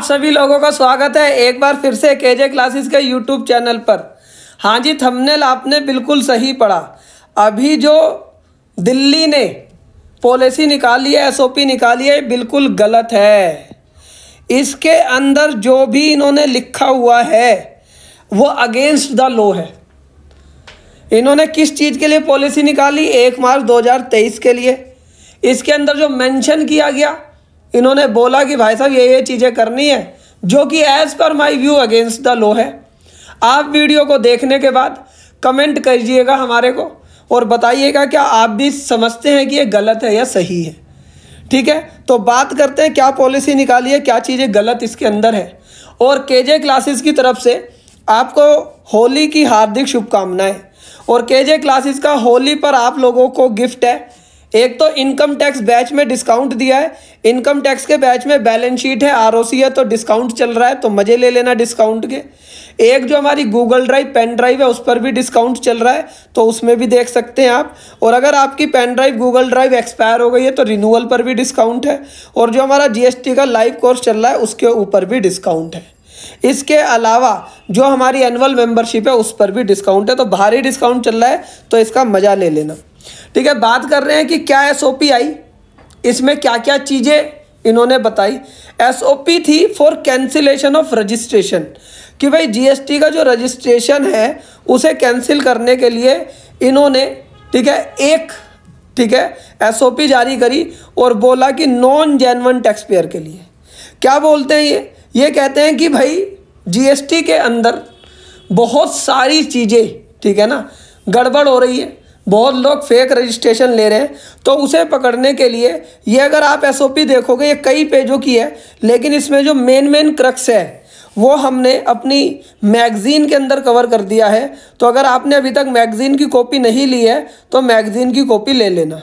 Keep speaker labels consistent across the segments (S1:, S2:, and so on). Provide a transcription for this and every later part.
S1: आप सभी लोगों का स्वागत है एक बार फिर से के जे क्लासेस के यूट्यूब चैनल पर हाँ जी थंबनेल आपने बिल्कुल सही पढ़ा अभी जो दिल्ली ने पॉलिसी निकाली है एसओपी निकाली है बिल्कुल गलत है इसके अंदर जो भी इन्होंने लिखा हुआ है वो अगेंस्ट द लॉ है इन्होंने किस चीज़ के लिए पॉलिसी निकाली एक मार्च दो के लिए इसके अंदर जो मैंशन किया गया इन्होंने बोला कि भाई साहब ये ये चीज़ें करनी है जो कि as per my view against the law है आप वीडियो को देखने के बाद कमेंट करिएगा हमारे को और बताइएगा क्या आप भी समझते हैं कि ये गलत है या सही है ठीक है तो बात करते हैं क्या पॉलिसी निकाली है क्या चीज़ें गलत इसके अंदर है और के जे क्लासेस की तरफ से आपको होली की हार्दिक शुभकामनाएं और के जे क्लासेस का होली पर आप लोगों को गिफ्ट है एक तो इनकम टैक्स बैच में डिस्काउंट दिया है इनकम टैक्स के बैच में बैलेंस शीट है आरओसी है तो डिस्काउंट चल रहा है तो मज़े ले लेना डिस्काउंट के एक जो हमारी गूगल ड्राइव पेन ड्राइव है उस पर भी डिस्काउंट चल रहा है तो उसमें भी देख सकते हैं आप और अगर आपकी pen drive Google drive expire हो गई है तो रिन्यूअल पर भी डिस्काउंट है और जो हमारा जी का लाइव कोर्स चल रहा है उसके ऊपर भी डिस्काउंट है इसके अलावा जो हमारी एनुअल मेंबरशिप है उस पर भी डिस्काउंट है तो भारी डिस्काउंट चल रहा है तो इसका मज़ा ले लेना ठीक है बात कर रहे हैं कि क्या एस ओ पी आई इसमें क्या क्या चीज़ें इन्होंने बताई एस ओ पी थी फॉर कैंसिलेशन ऑफ रजिस्ट्रेशन कि भाई जी का जो रजिस्ट्रेशन है उसे कैंसिल करने के लिए इन्होंने ठीक है एक ठीक है एसओपी जारी करी और बोला कि नॉन जेनवन टैक्स पेयर के लिए क्या बोलते हैं ये ये कहते हैं कि भाई जीएसटी के अंदर बहुत सारी चीज़ें ठीक है ना गड़बड़ हो रही है बहुत लोग फेक रजिस्ट्रेशन ले रहे हैं तो उसे पकड़ने के लिए ये अगर आप एस देखोगे ये कई पेजों की है लेकिन इसमें जो मेन मेन क्रक्स है वो हमने अपनी मैगज़ीन के अंदर कवर कर दिया है तो अगर आपने अभी तक मैगज़ीन की कॉपी नहीं ली है तो मैगज़ीन की कॉपी ले लेना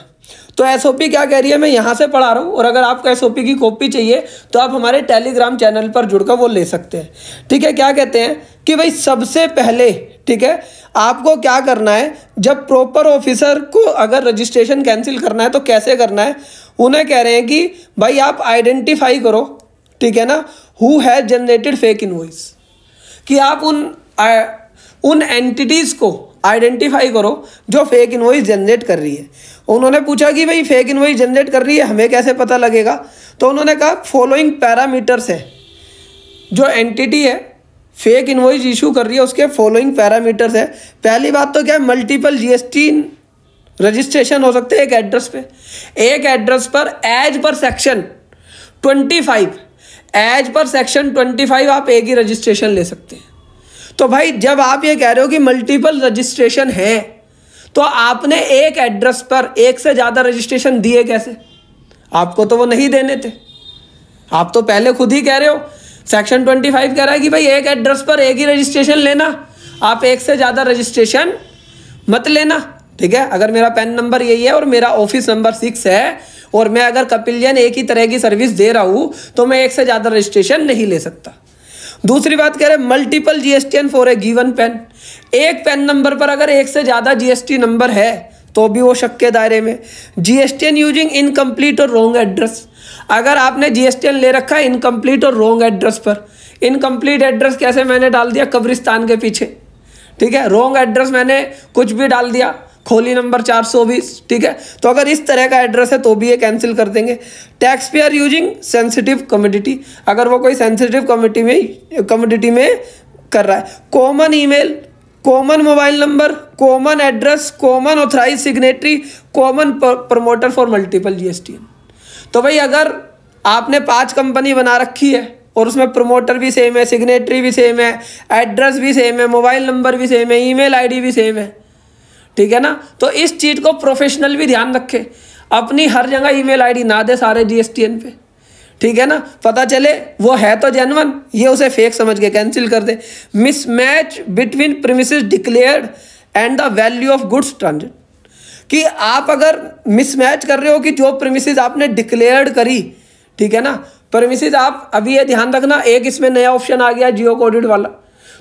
S1: तो एस क्या कह रही है मैं यहाँ से पढ़ा रहा हूँ और अगर आपको एस की कॉपी चाहिए तो आप हमारे टेलीग्राम चैनल पर जुड़कर वो ले सकते हैं ठीक है क्या कहते हैं कि भाई सबसे पहले ठीक है आपको क्या करना है जब प्रॉपर ऑफिसर को अगर रजिस्ट्रेशन कैंसिल करना है तो कैसे करना है उन्हें कह रहे हैं कि भाई आप आइडेंटिफाई करो ठीक है ना who has generated fake in कि आप उन आ, उन एंटिटीज़ को आइडेंटिफाई करो जो फेक इन जनरेट कर रही है उन्होंने पूछा कि भाई फेक इन जनरेट कर रही है हमें कैसे पता लगेगा तो उन्होंने कहा फॉलोइंग पैरामीटर्स है जो एंटिटी है फेक इन्वॉइस इशू कर रही है उसके फॉलोइंग पैरामीटर्स है पहली बात तो क्या है मल्टीपल जीएसटी रजिस्ट्रेशन हो सकते हैं एक एड्रेस पे एक एड्रेस पर as per section 25 as per section 25 आप एक ही रजिस्ट्रेशन ले सकते हैं तो भाई जब आप ये कह रहे हो कि मल्टीपल रजिस्ट्रेशन है तो आपने एक एड्रेस पर एक से ज़्यादा रजिस्ट्रेशन दिए कैसे आपको तो वो नहीं देने थे आप तो पहले खुद ही कह रहे हो सेक्शन ट्वेंटी फाइव कह रहा है कि भाई एक एड्रेस पर एक ही रजिस्ट्रेशन लेना आप एक से ज़्यादा रजिस्ट्रेशन मत लेना ठीक है अगर मेरा पैन नंबर यही है और मेरा ऑफिस नंबर सिक्स है और मैं अगर कपिलियन एक ही तरह की सर्विस दे रहा हूँ तो मैं एक से ज़्यादा रजिस्ट्रेशन नहीं ले सकता दूसरी बात कह रहे multiple G S T N for a given PAN एक पेन नंबर पर अगर एक से ज़्यादा जी एस टी नंबर है तो भी वो शक के दायरे में G S T N using incomplete और रॉन्ग एड्रेस अगर आपने एन ले रखा है इनकम्प्लीट और रोंग एड्रेस पर इनकम्प्लीट एड्रेस कैसे मैंने डाल दिया कब्रिस्तान के पीछे ठीक है रोंग एड्रेस मैंने कुछ भी डाल दिया खोली नंबर चार सौ बीस ठीक है तो अगर इस तरह का एड्रेस है तो भी ये कैंसिल कर देंगे tax payer using sensitive community अगर वो कोई सेंसिटिव कम्युनिटी में कम्युनिटी में कर रहा है common email common mobile number common address common authorise signatory common promoter for multiple GSTN तो भाई अगर आपने पाँच कंपनी बना रखी है और उसमें प्रमोटर भी सेम है सिग्नेटरी भी सेम है एड्रेस भी सेम है मोबाइल नंबर भी सेम है ईमेल आईडी भी सेम है ठीक है ना तो इस चीज़ को प्रोफेशनल भी ध्यान रखें अपनी हर जगह ईमेल आईडी ना दे सारे जी पे ठीक है ना पता चले वो है तो जेनवन ये उसे फेक समझ के कैंसिल कर दे mismatch between promise declared and the value of goods transit कि आप अगर मिसमैच कर रहे हो कि जो प्रेमिसेज आपने डिक्लेयर्ड करी ठीक है ना प्रेमिसेज आप अभी ये ध्यान रखना एक इसमें नया ऑप्शन आ गया जियो कोडिड वाला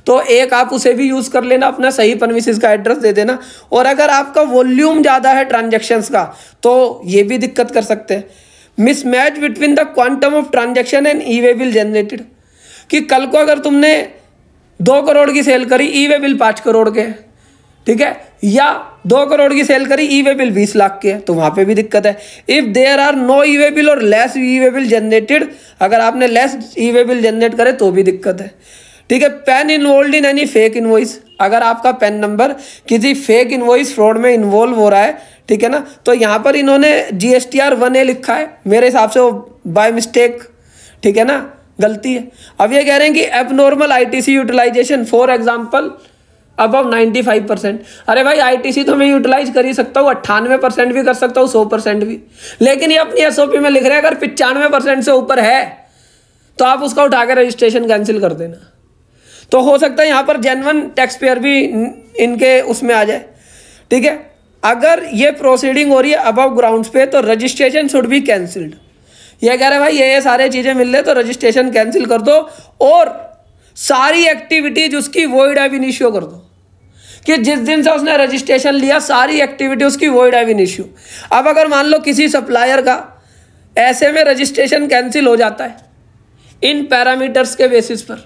S1: तो एक आप उसे भी यूज़ कर लेना अपना सही परमिसेस का एड्रेस दे देना और अगर आपका वॉल्यूम ज़्यादा है ट्रांजेक्शन्स का तो ये भी दिक्कत कर सकते हैं mismatch between the quantum of transaction and E way bill generated कि कल को अगर तुमने दो करोड़ की सेल करी ई वे बिल पाँच करोड़ के ठीक है या दो करोड़ की सेल करी ई वे बिल बीस लाख की है तो वहां पे भी दिक्कत है if there are no E way bill और less E way bill generated अगर आपने less E way bill generate करे तो भी दिक्कत है ठीक है PAN involve in any fake invoice अगर आपका पेन नंबर किसी फेक इन्वॉइस फ्रॉड में इन्वॉल्व हो रहा है ठीक है ना तो यहाँ पर इन्होंने G S T R one A लिखा है मेरे हिसाब से वो बाय मिस्टेक ठीक है ना गलती है अब ये कह रहे हैं कि abnormal I T C utilisation for example above ninety five percent अरे भाई आईटीसी तो मैं यूटिलाइज कर ही सकता हूँ अट्ठानवे परसेंट भी कर सकता हूँ सौ परसेंट भी लेकिन ये अपनी एसओपी में लिख रहे हैं अगर पचानवे परसेंट से ऊपर है तो आप उसका उठाकर रजिस्ट्रेशन कैंसिल कर देना तो हो सकता है यहाँ पर जेनवन टैक्स पेयर भी इनके उसमें आ जाए ठीक है अगर ये प्रोसीडिंग हो रही है अबव ग्राउंड्स पे तो रजिस्ट्रेशन शुड बी कैंसिल्ड ये कह रहे भाई ये ये सारे चीज़ें मिल रहे तो रजिस्ट्रेशन कैंसिल कर दो और सारी एक्टिविटीज उसकी वॉइड अब इनिशियो कर दो कि जिस दिन से उसने रजिस्ट्रेशन लिया सारी एक्टिविटी उसकी वॉइड है विन इश्यू अब अगर मान लो किसी सप्लायर का ऐसे में रजिस्ट्रेशन कैंसिल हो जाता है इन पैरामीटर्स के बेसिस पर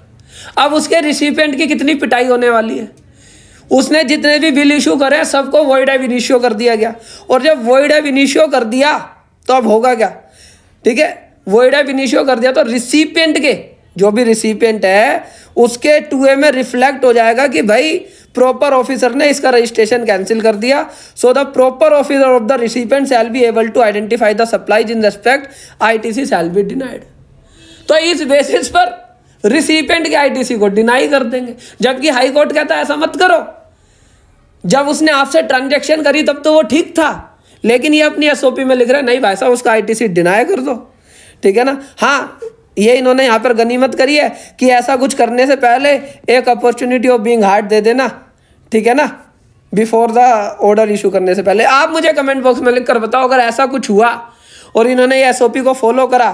S1: अब उसके रिसिपेंट की कितनी पिटाई होने वाली है उसने जितने भी बिल इशू करे सबको वॉइड एव इनिशियो कर दिया गया और जब वॉइड एव इनिशियो कर दिया तो अब होगा क्या ठीक है वॉइड एव इनिशियो कर दिया तो रिसिपेंट के जो भी रिसिपियंट है उसके टू ए में रिफ्लेक्ट हो जाएगा कि भाई प्रॉपर ऑफिसर ने इसका रजिस्ट्रेशन कैंसिल कर दिया so the proper officer of the recipient shall be able to identify the supplies in respect ITC shall be denied तो इस बेसिस पर रिसिपियंट के आईटीसी को डिनाई कर देंगे जबकि हाई कोर्ट कहता है ऐसा मत करो जब उसने आपसे ट्रांजेक्शन करी तब तो वो ठीक था लेकिन ये अपनी एसओपी में लिख रहा है नहीं भाई साहब उसका आईटीसी डिनाई कर दो ठीक है ना हाँ ये इन्होंने यहाँ पर गनीमत करी है कि ऐसा कुछ करने से पहले एक अपॉर्चुनिटी ऑफ बीइंग हार्ट दे देना ठीक है ना बिफोर द ऑर्डर इशू करने से पहले आप मुझे कमेंट बॉक्स में लिख कर बताओ अगर ऐसा कुछ हुआ और इन्होंने ये एस को फॉलो करा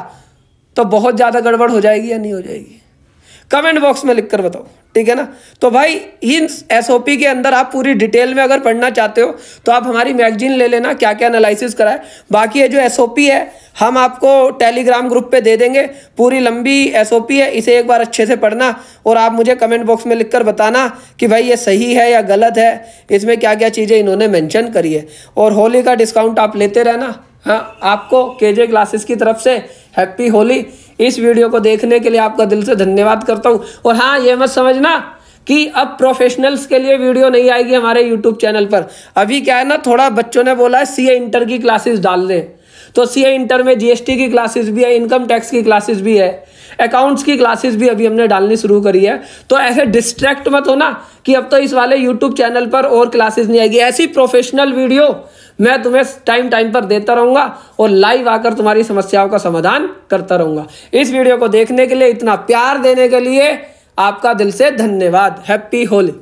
S1: तो बहुत ज़्यादा गड़बड़ हो जाएगी या नहीं हो जाएगी कमेंट बॉक्स में लिख कर बताओ ठीक है ना तो भाई इन एसओपी के अंदर आप पूरी डिटेल में अगर पढ़ना चाहते हो तो आप हमारी मैगजीन ले लेना क्या क्या एनालिसिस कराए बाकी ये जो एसओपी है हम आपको टेलीग्राम ग्रुप पे दे देंगे पूरी लंबी एसओपी है इसे एक बार अच्छे से पढ़ना और आप मुझे कमेंट बॉक्स में लिखकर बताना कि भाई ये सही है या गलत है इसमें क्या क्या चीज़ें इन्होंने मैंशन करी है और होली का डिस्काउंट आप लेते रहना हाँ आपको के क्लासेस की तरफ से हैप्पी होली इस वीडियो को देखने के लिए आपका दिल से धन्यवाद करता हूँ और हाँ ये मत समझना कि अब प्रोफेशनल्स के लिए वीडियो नहीं आएगी हमारे यूट्यूब चैनल पर अभी क्या है ना थोड़ा बच्चों ने बोला है सी इंटर की क्लासेस डाल दें तो ए इंटर में जीएसटी की क्लासेस भी है इनकम टैक्स की क्लासेस भी है अकाउंट्स की क्लासेस भी अभी हमने डालनी शुरू करी है तो ऐसे डिस्ट्रैक्ट मत होना कि अब तो इस वाले यूट्यूब चैनल पर और क्लासेस नहीं आएगी ऐसी प्रोफेशनल वीडियो मैं तुम्हें टाइम टाइम पर देता रहूंगा और लाइव आकर तुम्हारी समस्याओं का समाधान करता रहूंगा इस वीडियो को देखने के लिए इतना प्यार देने के लिए आपका दिल से धन्यवाद हैप्पी होली